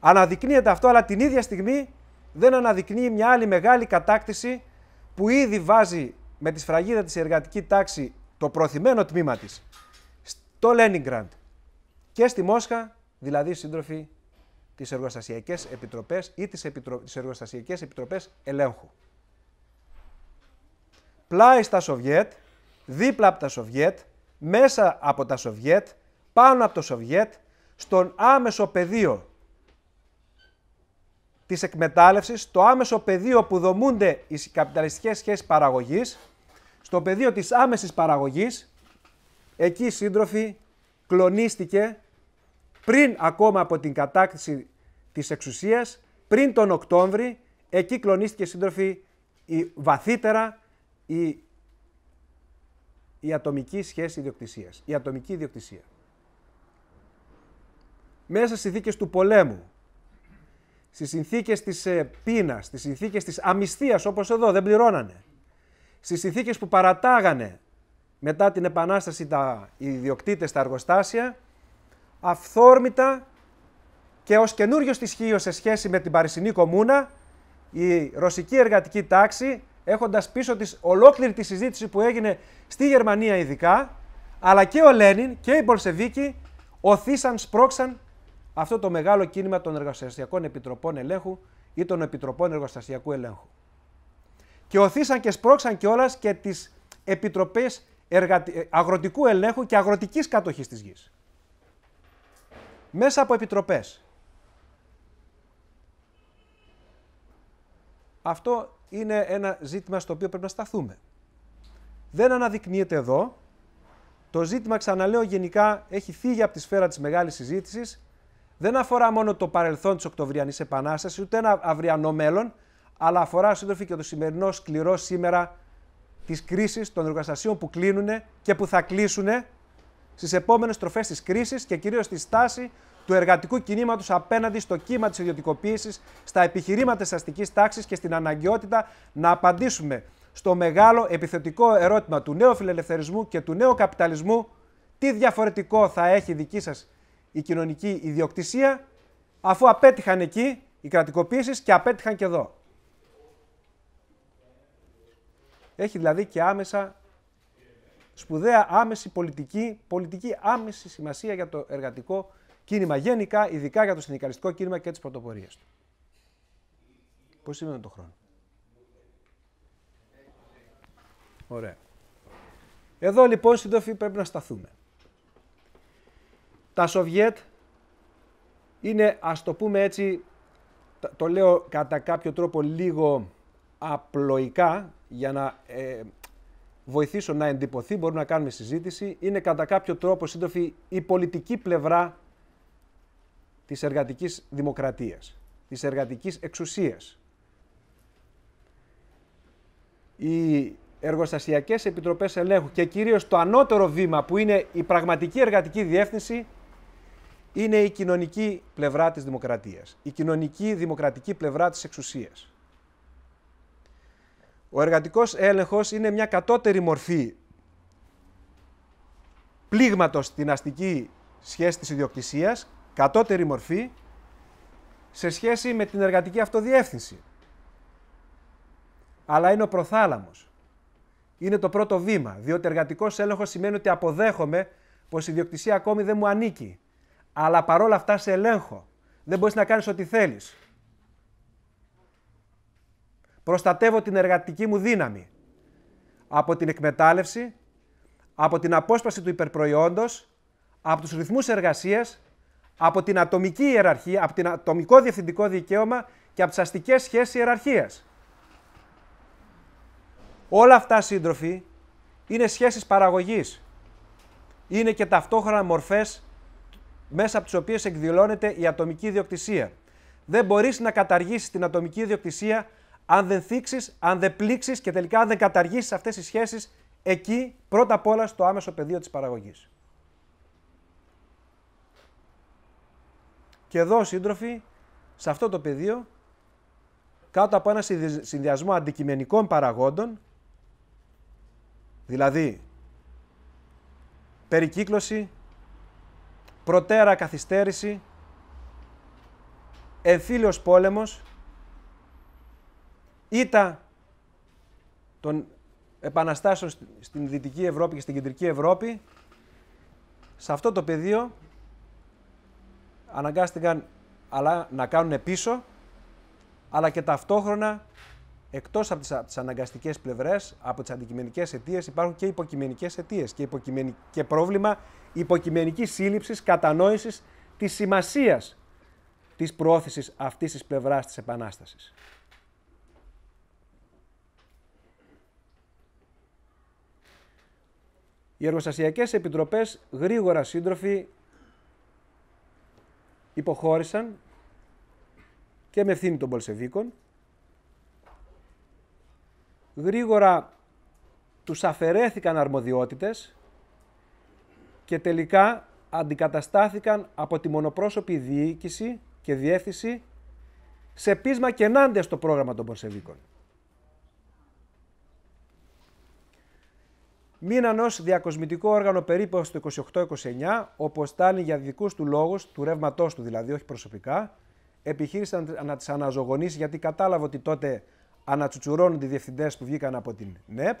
Αναδεικνύεται αυτό, αλλά την ίδια στιγμή δεν αναδεικνύει μια άλλη μεγάλη κατάκτηση που ήδη βάζει με τη σφραγίδα της εργατική τάξη το προθυμένο τμήμα της στο Λένιγκραντ και στη Μόσχα, δηλαδή σύντροφοι της εργοστασιακές επιτροπές ή της επιτρο... της επιτροπές ελέγχου. Πλάι στα Σοβιέτ, δίπλα από τα Σοβιέτ, μέσα από τα Σοβιέτ, πάνω από το Σοβιέτ, στον άμεσο πεδίο της εκμετάλλευσης, το άμεσο πεδίο που δομούνται οι καπιταλιστικές σχέσεις παραγωγής, στο πεδίο της άμεσης παραγωγής, εκεί σύντροφοι κλονίστηκε πριν ακόμα από την κατάκτηση της εξουσίας, πριν τον Οκτώβρη, εκεί κλονίστηκε σύντροφοι η, βαθύτερα η, η ατομική σχέση ιδιοκτησίας, η ατομική ιδιοκτησία. Μέσα στις συνθήκες του πολέμου, στις συνθήκες της ε, πείνας, στις συνθήκες της αμυστίας, όπως εδώ δεν πληρώνανε, στις συνθήκες που παρατάγανε μετά την Επανάσταση τα ιδιοκτήτες στα εργοστάσια, αυθόρμητα και ως καινούριο στοιχείο σε σχέση με την Παρισινή Κομούνα, η ρωσική εργατική τάξη, έχοντας πίσω της ολόκληρη τη συζήτηση που έγινε στη Γερμανία ειδικά, αλλά και ο Λένιν και οι Μπολσεβίκοι οθήσαν, σπρώξαν αυτό το μεγάλο κίνημα των εργοστασιακών επιτροπών ελέγχου ή των επιτροπών εργοστασιακού ελέγχου. Και οθήσαν και σπρώξαν κιόλας και τις επιτροπές ε, αγροτικού ελέγχου και αγροτικής κατοχής της γης. Μέσα από επιτροπές. Αυτό είναι ένα ζήτημα στο οποίο πρέπει να σταθούμε. Δεν αναδεικνύεται εδώ. Το ζήτημα, ξαναλέω, γενικά έχει φύγει από τη σφαίρα της μεγάλης συζήτησης δεν αφορά μόνο το παρελθόν της Οκτωβριανής Επανάστασης, ούτε ένα αυριανό μέλλον, αλλά αφορά, σύντροφοι, και το σημερινό σκληρό σήμερα της κρίσης των εργοστασίων που κλείνουν και που θα κλείσουν στις επόμενες τροφέ της κρίσης και κυρίως στη στάση του εργατικού κινήματος απέναντι στο κύμα της ιδιωτικοποίησης, στα επιχειρήματα της αστικής τάξης και στην αναγκαιότητα να απαντήσουμε στο μεγάλο επιθετικό ερώτημα του νέου φιλελευθερισμού και του νέου καπιταλισμού. Τι διαφορετικό θα έχει η δική σας η κοινωνική ιδιοκτησία, αφού απέτυχαν εκεί οι κρατικοποίησεις και απέτυχαν και εδώ. Έχει δηλαδή και άμεσα, σπουδαία άμεση πολιτική, πολιτική άμεση σημασία για το εργατικό κίνημα γενικά, ειδικά για το συνδικαλιστικό κίνημα και τις πρωτοπορίες του. Πώς σημαίνει το χρόνο. Ωραία. Εδώ λοιπόν, συντόφοι, πρέπει να σταθούμε. Τα Σοβιέτ είναι, ας το πούμε έτσι, το λέω κατά κάποιο τρόπο λίγο απλοϊκά για να ε, βοηθήσω να εντυπωθεί, μπορούμε να κάνουμε συζήτηση, είναι κατά κάποιο τρόπο, σύντροφοι, η πολιτική πλευρά της εργατικής δημοκρατίας, της εργατικής εξουσίας. Οι εργοστασιακές επιτροπές ελέγχου και κυρίως το ανώτερο βήμα που είναι η πραγματική εργατική διεύθυνση είναι η κοινωνική πλευρά της δημοκρατίας, η κοινωνική δημοκρατική πλευρά της εξουσίας. Ο εργατικός έλεγχος είναι μια κατώτερη μορφή πλήγματος στην αστική σχέση της ιδιοκτησίας, κατώτερη μορφή σε σχέση με την εργατική αυτοδιεύθυνση. Αλλά είναι ο προθάλαμος. Είναι το πρώτο βήμα, διότι εργατικός έλεγχος σημαίνει ότι αποδέχομαι πως η ιδιοκτησία ακόμη δεν μου ανήκει, αλλά παρόλα αυτά σε ελέγχω. Δεν μπορείς να κάνεις ό,τι θέλεις. Προστατεύω την εργατική μου δύναμη από την εκμετάλλευση, από την απόσπαση του υπερπροϊόντος, από τους ρυθμούς εργασίας, από την ατομική ιεραρχία, από την ατομικό διευθυντικό δικαίωμα και από τις αστικές σχέσεις ιεραρχίας. Όλα αυτά, σύντροφοι, είναι σχέσεις παραγωγής. Είναι και ταυτόχρονα μορφές μέσα από τις οποίες εκδηλώνεται η ατομική ιδιοκτησία. Δεν μπορείς να καταργήσεις την ατομική ιδιοκτησία αν δεν θίξεις, αν δεν πλήξεις και τελικά αν δεν καταργήσεις αυτές τις σχέσεις εκεί πρώτα απ' όλα στο άμεσο πεδίο της παραγωγής. Και εδώ, σύντροφοι, σε αυτό το πεδίο, κάτω από ένα συνδυασμό αντικειμενικών παραγόντων, δηλαδή περικύκλωση, προτέρα καθυστέρηση, εμφύλιος πόλεμος, ήττα των επαναστάσεων στην Δυτική Ευρώπη και στην Κεντρική Ευρώπη, σε αυτό το πεδίο αναγκάστηκαν αλλά να κάνουν πίσω, αλλά και ταυτόχρονα εκτός από τις, αναγκαστικές πλευρές, από τις αντικειμενικές αιτίες, υπάρχουν και υποκειμενικές αιτίες και, υποκειμενικ... και πρόβλημα υποκειμενικής σύλληψης, κατανόησης της σημασίας της πρόθεση αυτής της πλευράς της Επανάστασης. Οι εργοστασιακές επιτροπές γρήγορα σύντροφοι υποχώρησαν και με ευθύνη των Πολσεβίκων. Γρήγορα τους αφαιρέθηκαν αρμοδιότητες και τελικά αντικαταστάθηκαν από τη μονοπρόσωπη διοίκηση και διεύθυνση σε πείσμα και ενάντια στο πρόγραμμα των Πορσεβίκων. Μείναν ως διακοσμητικό όργανο περίπου στο 28-29, όπου Στάλιν για δικούς του λόγους, του ρεύματός του δηλαδή, όχι προσωπικά, Επιχείρησαν να τις αναζωογονήσει γιατί κατάλαβε ότι τότε ανατσουτσουρώνουν οι διευθυντές που βγήκαν από την ΝΕΠ,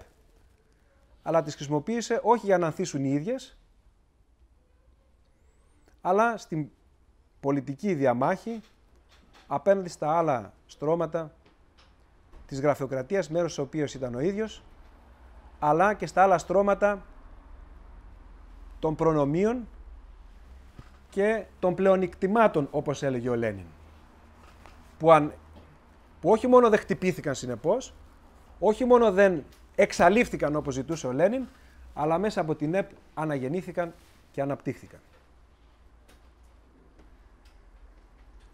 αλλά τις χρησιμοποίησε όχι για να ανθίσουν οι αλλά στην πολιτική διαμάχη απέναντι στα άλλα στρώματα της γραφειοκρατίας, μέρος στο οποίο ήταν ο ίδιος, αλλά και στα άλλα στρώματα των προνομίων και των πλεονεκτημάτων όπως έλεγε ο Λένιν, που, αν, όχι μόνο δεν χτυπήθηκαν συνεπώς, όχι μόνο δεν εξαλείφθηκαν όπως ζητούσε ο Λένιν, αλλά μέσα από την ΕΠ αναγεννήθηκαν και αναπτύχθηκαν.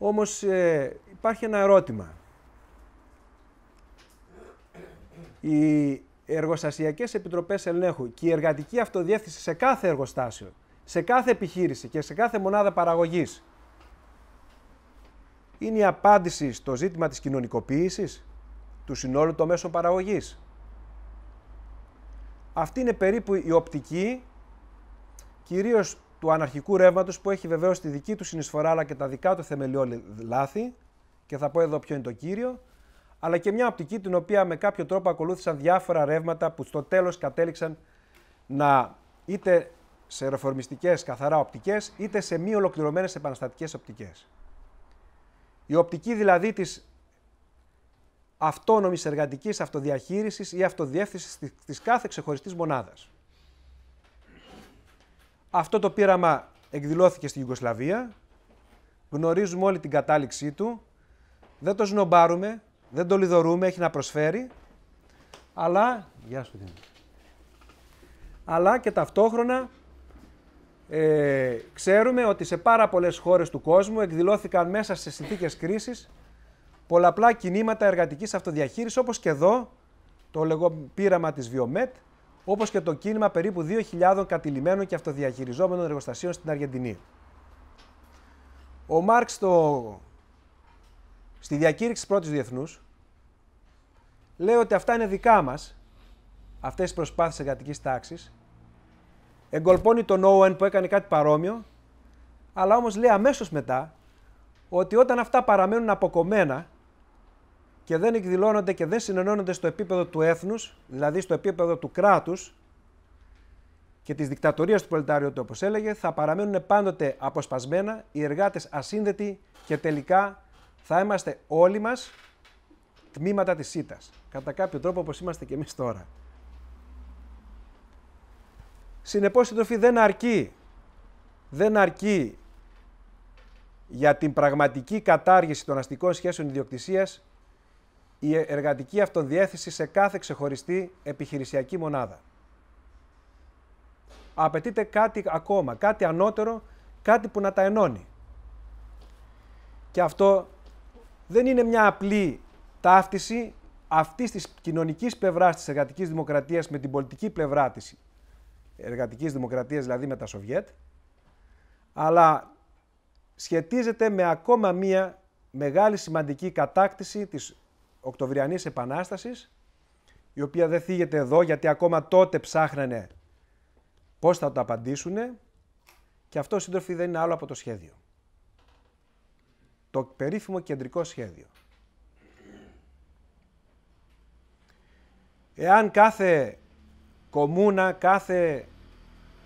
Όμως ε, υπάρχει ένα ερώτημα. Οι εργοστασιακές επιτροπές ελέγχου και η εργατική αυτοδιεύθυνση σε κάθε εργοστάσιο, σε κάθε επιχείρηση και σε κάθε μονάδα παραγωγής είναι η απάντηση στο ζήτημα της κοινωνικοποίησης του συνόλου των μέσων παραγωγής. Αυτή είναι περίπου η οπτική κυρίως του αναρχικού ρεύματος που έχει βεβαίως τη δική του συνεισφορά αλλά και τα δικά του θεμελιώδη λάθη. Και θα πω εδώ ποιο είναι το κύριο. Αλλά και μια οπτική την οποία με κάποιο τρόπο ακολούθησαν διάφορα ρεύματα που στο τέλος κατέληξαν να είτε σε ρεφορμιστικές καθαρά οπτικές, είτε σε μη ολοκληρωμένες επαναστατικές οπτικές. Η οπτική δηλαδή της αυτόνομης εργατικής αυτοδιαχείρισης ή αυτοδιεύθυνσης της κάθε ξεχωριστής μονάδας. Αυτό το πείραμα εκδηλώθηκε στη Ιουγκοσλαβία. Γνωρίζουμε όλη την κατάληξή του. Δεν το σνομπάρουμε, δεν το λιδωρούμε, έχει να προσφέρει. Αλλά, γεια σου, Αλλά και ταυτόχρονα ε, ξέρουμε ότι σε πάρα πολλές χώρες του κόσμου εκδηλώθηκαν μέσα σε συνθήκες κρίσης πολλαπλά κινήματα εργατικής αυτοδιαχείρισης, όπως και εδώ το λεγό πείραμα της Βιομέτ, όπως και το κίνημα περίπου 2.000 κατηλημένων και αυτοδιαχειριζόμενων εργοστασίων στην Αργεντινή. Ο Μάρξ το... στη διακήρυξη τη πρώτης διεθνούς λέει ότι αυτά είναι δικά μας, αυτές οι προσπάθειες εργατικής τάξης. Εγκολπώνει τον Όουεν που έκανε κάτι παρόμοιο, αλλά όμως λέει αμέσως μετά ότι όταν αυτά παραμένουν αποκομμένα και δεν εκδηλώνονται και δεν συνενώνονται στο επίπεδο του έθνους, δηλαδή στο επίπεδο του κράτους και της δικτατορίας του του όπως έλεγε, θα παραμένουν πάντοτε αποσπασμένα, οι εργάτες ασύνδετοι και τελικά θα είμαστε όλοι μας τμήματα της ΣΥΤΑΣ, κατά κάποιο τρόπο όπως είμαστε και εμείς τώρα. Συνεπώς, συντροφή, δεν αρκεί, δεν αρκεί για την πραγματική κατάργηση των αστικών σχέσεων ιδιοκτησίας η εργατική αυτοδιέθεση σε κάθε ξεχωριστή επιχειρησιακή μονάδα. Απαιτείται κάτι ακόμα, κάτι ανώτερο, κάτι που να τα ενώνει. Και αυτό δεν είναι μια απλή ταύτιση αυτής της κοινωνικής πλευράς της εργατικής δημοκρατίας με την πολιτική πλευρά της εργατικής δημοκρατίας, δηλαδή με τα Σοβιέτ, αλλά σχετίζεται με ακόμα μία μεγάλη σημαντική κατάκτηση της Οκτωβριανής επανάστασης, η οποία δεν θίγεται εδώ γιατί ακόμα τότε ψάχνανε πώς θα το απαντήσουν και αυτό σύντροφοι δεν είναι άλλο από το σχέδιο. Το περίφημο κεντρικό σχέδιο. Εάν κάθε κομμούνα, κάθε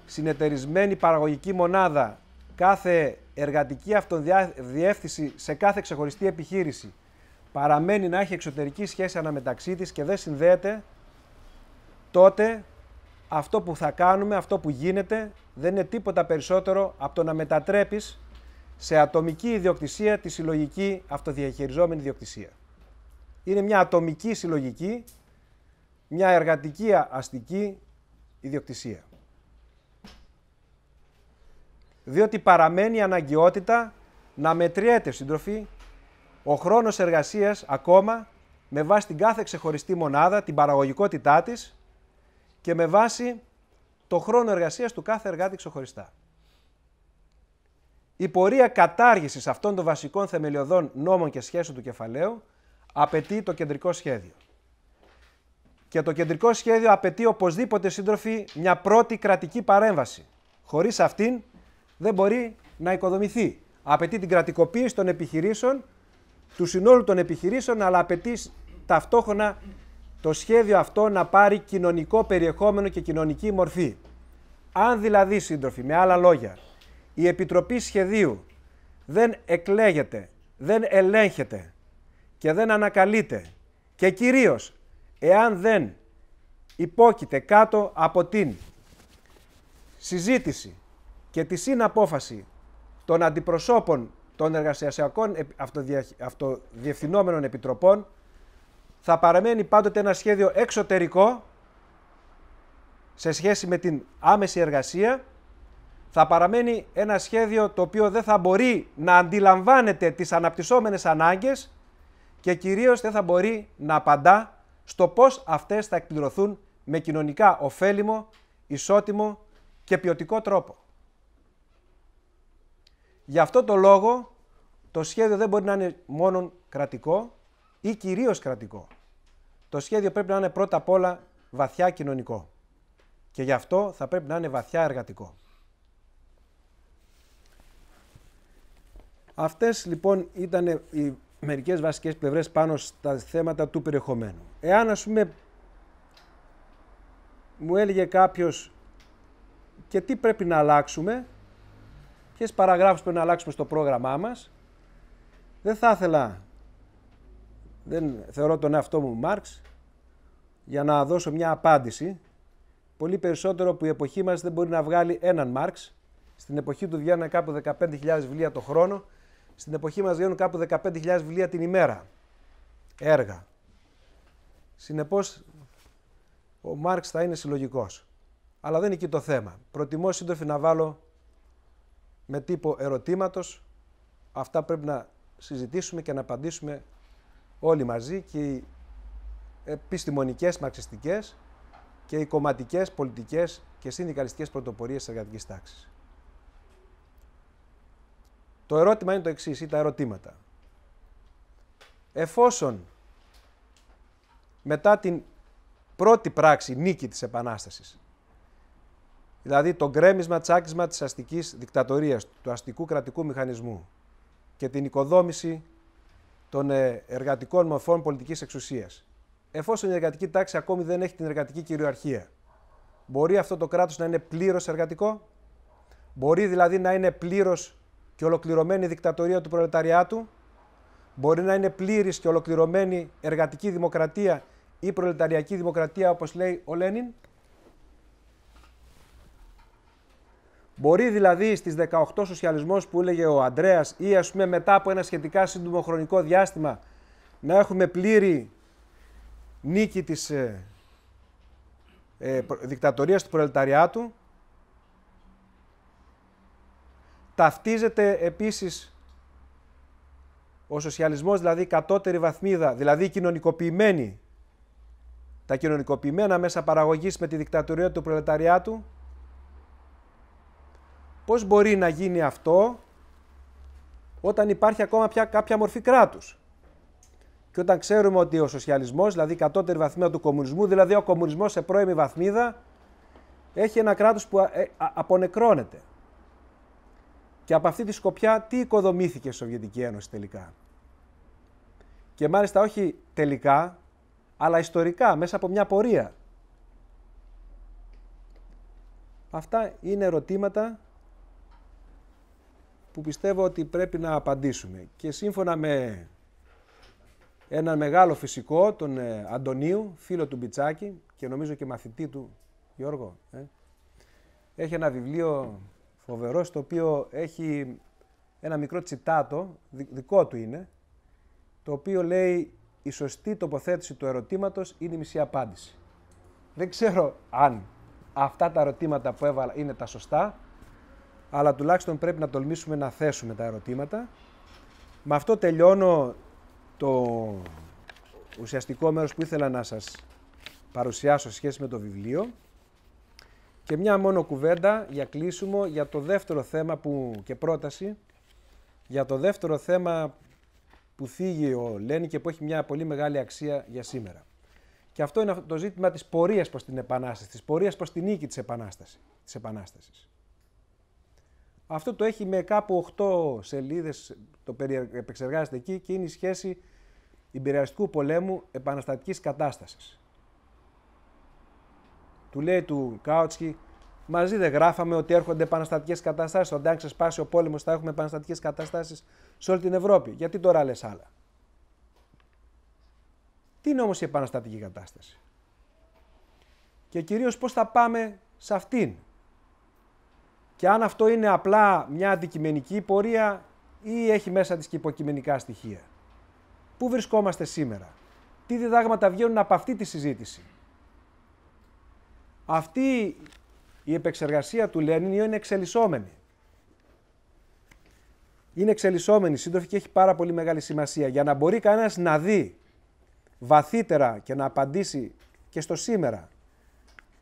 συνεταιρισμένη παραγωγική μονάδα, κάθε εργατική αυτοδιεύθυνση σε κάθε ξεχωριστή επιχείρηση παραμένει να έχει εξωτερική σχέση αναμεταξύ της και δεν συνδέεται, τότε αυτό που θα κάνουμε, αυτό που γίνεται, δεν είναι τίποτα περισσότερο από το να μετατρέπεις σε ατομική ιδιοκτησία τη συλλογική αυτοδιαχειριζόμενη ιδιοκτησία. Είναι μια ατομική συλλογική, μια εργατική αστική ιδιοκτησία. Διότι παραμένει η αναγκαιότητα να μετριέται, σύντροφοι, ο χρόνος εργασίας ακόμα με βάση την κάθε ξεχωριστή μονάδα, την παραγωγικότητά της και με βάση το χρόνο εργασίας του κάθε εργάτη ξεχωριστά. Η πορεία κατάργησης αυτών των βασικών θεμελιωδών νόμων και σχέσεων του κεφαλαίου απαιτεί το κεντρικό σχέδιο. Και το κεντρικό σχέδιο απαιτεί οπωσδήποτε, σύντροφοι, μια πρώτη κρατική παρέμβαση. Χωρίς αυτήν δεν μπορεί να οικοδομηθεί. Απαιτεί την κρατικοποίηση των επιχειρήσεων του συνόλου των επιχειρήσεων, αλλά απαιτεί ταυτόχρονα το σχέδιο αυτό να πάρει κοινωνικό περιεχόμενο και κοινωνική μορφή. Αν δηλαδή, σύντροφοι, με άλλα λόγια, η Επιτροπή Σχεδίου δεν εκλέγεται, δεν ελέγχεται και δεν ανακαλείται και κυρίως εάν δεν υπόκειται κάτω από την συζήτηση και τη συναπόφαση των αντιπροσώπων των εργασιακών αυτοδιευθυνόμενων επιτροπών θα παραμένει πάντοτε ένα σχέδιο εξωτερικό σε σχέση με την άμεση εργασία, θα παραμένει ένα σχέδιο το οποίο δεν θα μπορεί να αντιλαμβάνεται τις αναπτυσσόμενες ανάγκες και κυρίως δεν θα μπορεί να απαντά στο πώς αυτές θα εκπληρωθούν με κοινωνικά ωφέλιμο, ισότιμο και ποιοτικό τρόπο. Γι' αυτό το λόγο το σχέδιο δεν μπορεί να είναι μόνο κρατικό ή κυρίως κρατικό. Το σχέδιο πρέπει να είναι πρώτα απ' όλα βαθιά κοινωνικό και γι' αυτό θα πρέπει να είναι βαθιά εργατικό. Αυτές λοιπόν ήταν οι μερικές βασικές πλευρές πάνω στα θέματα του περιεχομένου. Εάν ας πούμε μου έλεγε κάποιος και τι πρέπει να αλλάξουμε, ποιες παραγράφους πρέπει να αλλάξουμε στο πρόγραμμά μας. Δεν θα ήθελα, δεν θεωρώ τον εαυτό μου Μάρξ, για να δώσω μια απάντηση. Πολύ περισσότερο που η εποχή μας δεν μπορεί να βγάλει έναν Μάρξ. Στην εποχή του βγαίνουν κάπου 15.000 βιβλία το χρόνο. Στην εποχή μας βγαίνουν κάπου 15.000 βιβλία την ημέρα. Έργα. Συνεπώς, ο Μάρξ θα είναι συλλογικός. Αλλά δεν είναι εκεί το θέμα. Προτιμώ σύντροφοι να βάλω με τύπο ερωτήματος. Αυτά πρέπει να συζητήσουμε και να απαντήσουμε όλοι μαζί και οι επιστημονικές μαξιστικές και οι κομματικές, πολιτικές και συνδικαλιστικές πρωτοπορίες της εργατικής τάξης. Το ερώτημα είναι το εξής ή τα ερωτήματα. Εφόσον μετά την πρώτη πράξη νίκη της Επανάστασης Δηλαδή το γκρέμισμα τσάκισμα της αστικής δικτατορίας, του αστικού κρατικού μηχανισμού και την οικοδόμηση των ε, εργατικών μορφών πολιτικής εξουσίας. Εφόσον η εργατική τάξη ακόμη δεν έχει την εργατική κυριαρχία, μπορεί αυτό το κράτος να είναι πλήρως εργατικό, μπορεί δηλαδή να είναι πλήρως και ολοκληρωμένη η δικτατορία του προλεταριάτου, μπορεί να είναι πλήρης και ολοκληρωμένη εργατική δημοκρατία ή προλεταριακή δημοκρατία όπως λέει ο Λένιν, Μπορεί δηλαδή στις 18 σοσιαλισμός που έλεγε ο Αντρέας ή ας πούμε μετά από ένα σχετικά σύντομο χρονικό διάστημα να έχουμε πλήρη νίκη της ε, ε, δικτατορίας του προλεταριάτου. Ταυτίζεται επίσης ο σοσιαλισμός, δηλαδή κατώτερη βαθμίδα, δηλαδή κοινωνικοποιημένη, τα κοινωνικοποιημένα μέσα παραγωγής με τη δικτατορία του προλεταριάτου, Πώς μπορεί να γίνει αυτό όταν υπάρχει ακόμα πια κάποια μορφή κράτους. Και όταν ξέρουμε ότι ο σοσιαλισμός, δηλαδή η κατώτερη βαθμίδα του κομμουνισμού, δηλαδή ο κομμουνισμός σε πρώιμη βαθμίδα, έχει ένα κράτος που ε, απονεκρώνεται. Και από αυτή τη σκοπιά τι οικοδομήθηκε η Σοβιετική Ένωση τελικά. Και μάλιστα όχι τελικά, αλλά ιστορικά, μέσα από μια πορεία. Αυτά είναι ερωτήματα που πιστεύω ότι πρέπει να απαντήσουμε. Και σύμφωνα με έναν μεγάλο φυσικό, τον ε, Αντωνίου, φίλο του Μπιτσάκη και νομίζω και μαθητή του, Γιώργο, ε, έχει ένα βιβλίο φοβερό, στο οποίο έχει ένα μικρό τσιτάτο, δικό του είναι, το οποίο λέει «Η σωστή τοποθέτηση του ερωτήματος είναι η μισή απάντηση». Δεν ξέρω αν αυτά τα ερωτήματα που έβαλα είναι τα σωστά, αλλά τουλάχιστον πρέπει να τολμήσουμε να θέσουμε τα ερωτήματα. Με αυτό τελειώνω το ουσιαστικό μέρος που ήθελα να σας παρουσιάσω σχέση με το βιβλίο και μια μόνο κουβέντα για κλείσιμο για το δεύτερο θέμα που, και πρόταση για το δεύτερο θέμα που θίγει ο Λένι και που έχει μια πολύ μεγάλη αξία για σήμερα. Και αυτό είναι το ζήτημα της πορείας προς την Επανάσταση, της πορείας προς την νίκη της Επανάστασης. Της επανάστασης. Αυτό το έχει με κάπου 8 σελίδες, το επεξεργάζεται εκεί και είναι η σχέση υπηρεαστικού πολέμου επαναστατικής κατάστασης. Του λέει του Κάουτσκι, μαζί δεν γράφαμε ότι έρχονται επαναστατικές καταστάσεις. Όταν ξεσπάσει ο πόλεμος, θα έχουμε επαναστατικές καταστάσεις σε όλη την Ευρώπη. Γιατί τώρα λες άλλα. Τι είναι όμως η επαναστατική κατάσταση. Και κυρίως πώς θα πάμε σε αυτήν και αν αυτό είναι απλά μια αντικειμενική πορεία ή έχει μέσα της και υποκειμενικά στοιχεία. Πού βρισκόμαστε σήμερα, τι διδάγματα βγαίνουν από αυτή τη συζήτηση. Αυτή η επεξεργασία του Λένιν είναι εξελισσόμενη. Είναι εξελισσόμενη, σύντροφη, και έχει πάρα πολύ μεγάλη σημασία για να μπορεί κανένας να δει βαθύτερα και να απαντήσει και στο σήμερα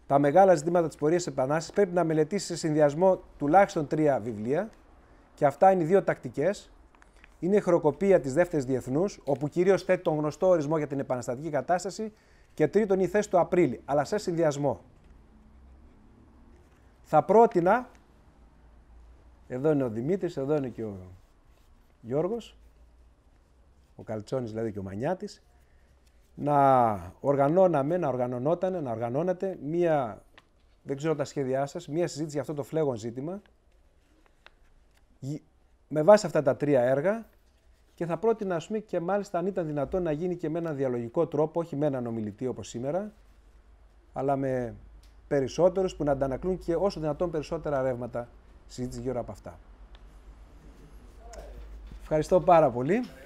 τα μεγάλα ζητήματα της πορείας επανάστασης πρέπει να μελετήσει σε συνδυασμό τουλάχιστον τρία βιβλία. Και αυτά είναι δύο τακτικές. Είναι η χροκοπία της δεύτερης διεθνούς, όπου κυρίως θέτει τον γνωστό ορισμό για την επαναστατική κατάσταση. Και τρίτον, η θέση του Απρίλη, αλλά σε συνδυασμό. Θα πρότεινα. Εδώ είναι ο Δημήτρης, εδώ είναι και ο Γιώργος, ο Καλτσόνης δηλαδή και ο Μανιάτης, να οργανώναμε, να οργανωνόταν, να οργανώνατε μία, δεν ξέρω τα σχέδιά σας, μία συζήτηση για αυτό το φλέγον ζήτημα, με βάση αυτά τα τρία έργα και θα πρότεινα, ας πούμε, και μάλιστα αν ήταν δυνατόν να γίνει και με έναν διαλογικό τρόπο, όχι με έναν ομιλητή όπως σήμερα, αλλά με περισσότερους που να αντανακλούν και όσο δυνατόν περισσότερα ρεύματα συζήτηση γύρω από αυτά. Ευχαριστώ πάρα πολύ.